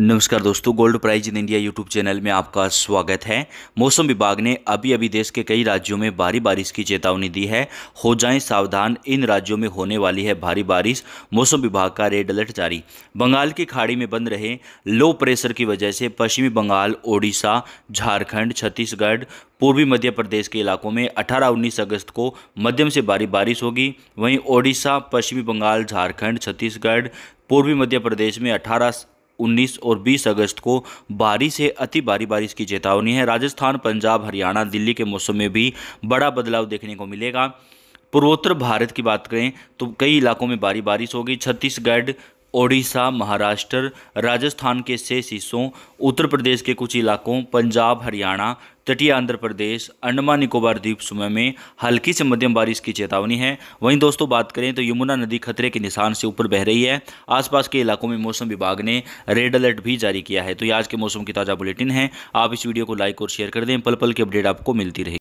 नमस्कार दोस्तों gold price in India YouTube channel में आपका स्वागत है मौसम विभाग ने अभी अभी देश के कई राज्यों में भारी बारिश की चेतावनी दी है हो जाएं सावधान इन राज्यों में होने वाली है भारी बारिश मौसम विभाग का रेड अलर्ट जारी बंगाल की खाड़ी में बन रहे लो प्रेशर की वजह से पश्चिमी बंगाल ओडिशा झारखंड छत्तीसगढ़ पूर्वी मध्य प्रदेश के इलाकों में 18-19 अगस्त को मध्यम से भारी बारिश होगी वहीं ओडिशा पश्चिमी बंगाल झारखंड छत्तीसगढ़ पूर्वी मध्य प्रदेश में अठारह 19 और 20 अगस्त को भारी से अति भारी बारिश की चेतावनी है राजस्थान पंजाब हरियाणा दिल्ली के मौसम में भी बड़ा बदलाव देखने को मिलेगा पूर्वोत्तर भारत की बात करें तो कई इलाकों में भारी बारिश होगी छत्तीसगढ़ ओडिशा महाराष्ट्र राजस्थान के शेष हिस्सों उत्तर प्रदेश के कुछ इलाकों पंजाब हरियाणा तटीय आंध्र प्रदेश अंडमान निकोबार द्वीप समूह में हल्की से मध्यम बारिश की चेतावनी है वहीं दोस्तों बात करें तो यमुना नदी खतरे के निशान से ऊपर बह रही है आसपास के इलाकों में मौसम विभाग ने रेड अलर्ट भी जारी किया है तो ये आज के मौसम की ताज़ा बुलेटिन है आप इस वीडियो को लाइक और शेयर कर दें पल पल की अपडेट आपको मिलती रहे